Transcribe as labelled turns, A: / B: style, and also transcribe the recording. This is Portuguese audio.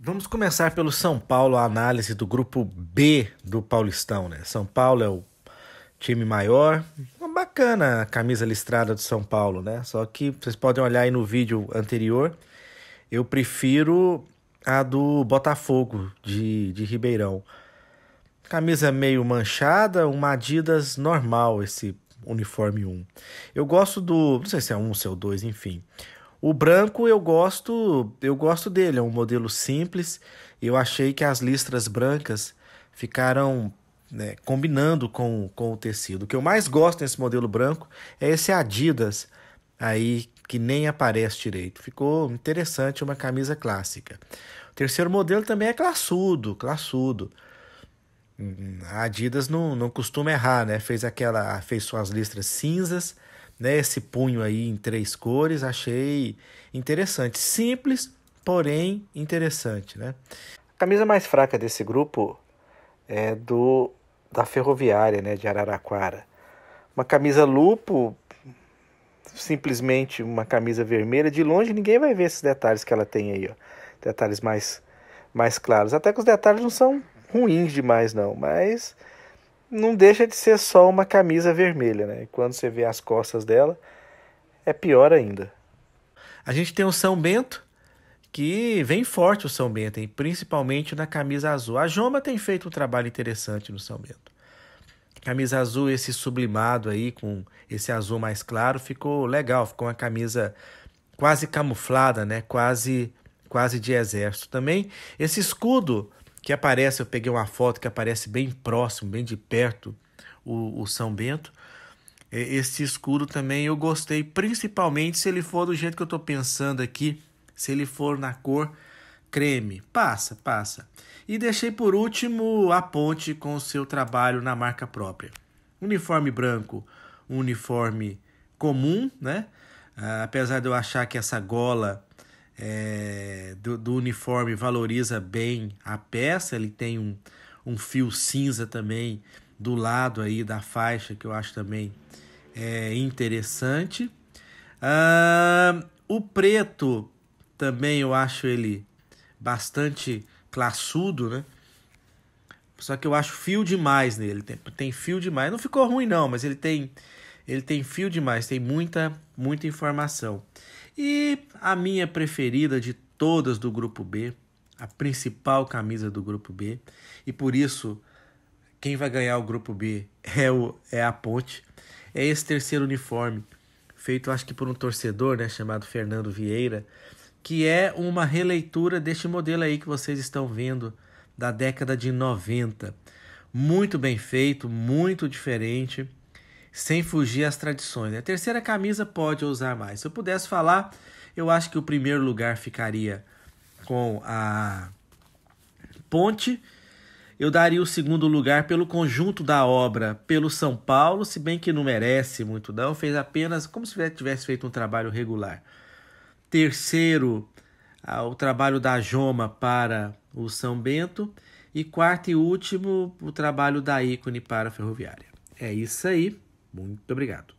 A: Vamos começar pelo São Paulo, a análise do grupo B do Paulistão, né? São Paulo é o time maior, uma bacana camisa listrada do São Paulo, né? Só que vocês podem olhar aí no vídeo anterior, eu prefiro a do Botafogo de, de Ribeirão. Camisa meio manchada, uma Adidas normal, esse uniforme 1. Eu gosto do, não sei se é 1, se é 2, enfim. O branco eu gosto, eu gosto dele, é um modelo simples. Eu achei que as listras brancas ficaram né, combinando com, com o tecido. O que eu mais gosto nesse modelo branco é esse Adidas aí que nem aparece direito. Ficou interessante uma camisa clássica. O terceiro modelo também é classudo, classudo. Hum, a Adidas não, não costuma errar, né? Fez aquela, fez suas listras cinzas né, esse punho aí em três cores, achei interessante. Simples, porém interessante. Né? A camisa mais fraca desse grupo é do da Ferroviária né, de Araraquara. Uma camisa lupo, simplesmente uma camisa vermelha. De longe ninguém vai ver esses detalhes que ela tem aí. Ó. Detalhes mais, mais claros. Até que os detalhes não são ruins demais, não, mas não deixa de ser só uma camisa vermelha, né? E quando você vê as costas dela, é pior ainda. A gente tem o São Bento, que vem forte o São Bento, hein? principalmente na camisa azul. A Joma tem feito um trabalho interessante no São Bento. Camisa azul, esse sublimado aí, com esse azul mais claro, ficou legal. Ficou uma camisa quase camuflada, né? Quase, quase de exército. Também esse escudo que aparece, eu peguei uma foto que aparece bem próximo, bem de perto, o, o São Bento. Esse escudo também eu gostei, principalmente se ele for do jeito que eu estou pensando aqui, se ele for na cor creme. Passa, passa. E deixei por último a ponte com o seu trabalho na marca própria. Uniforme branco, um uniforme comum, né? Ah, apesar de eu achar que essa gola é, do, do, uniforme valoriza bem a peça. Ele tem um, um fio cinza também do lado aí da faixa que eu acho também é, interessante. Ah, o preto também eu acho ele bastante classudo, né? Só que eu acho fio demais nele. Tem, tem fio demais. Não ficou ruim, não, mas ele tem. Ele tem fio demais, tem muita, muita informação. E a minha preferida de todas do grupo B, a principal camisa do grupo B, e por isso quem vai ganhar o grupo B é, o, é a Ponte. É esse terceiro uniforme, feito acho que por um torcedor, né, chamado Fernando Vieira, que é uma releitura deste modelo aí que vocês estão vendo da década de 90. Muito bem feito, muito diferente sem fugir às tradições. Né? A terceira camisa pode usar mais. Se eu pudesse falar, eu acho que o primeiro lugar ficaria com a Ponte. Eu daria o segundo lugar pelo conjunto da obra, pelo São Paulo, se bem que não merece muito, não. Fez apenas como se tivesse feito um trabalho regular. Terceiro, ah, o trabalho da Joma para o São Bento. E quarto e último, o trabalho da ícone para a Ferroviária. É isso aí. Muito obrigado.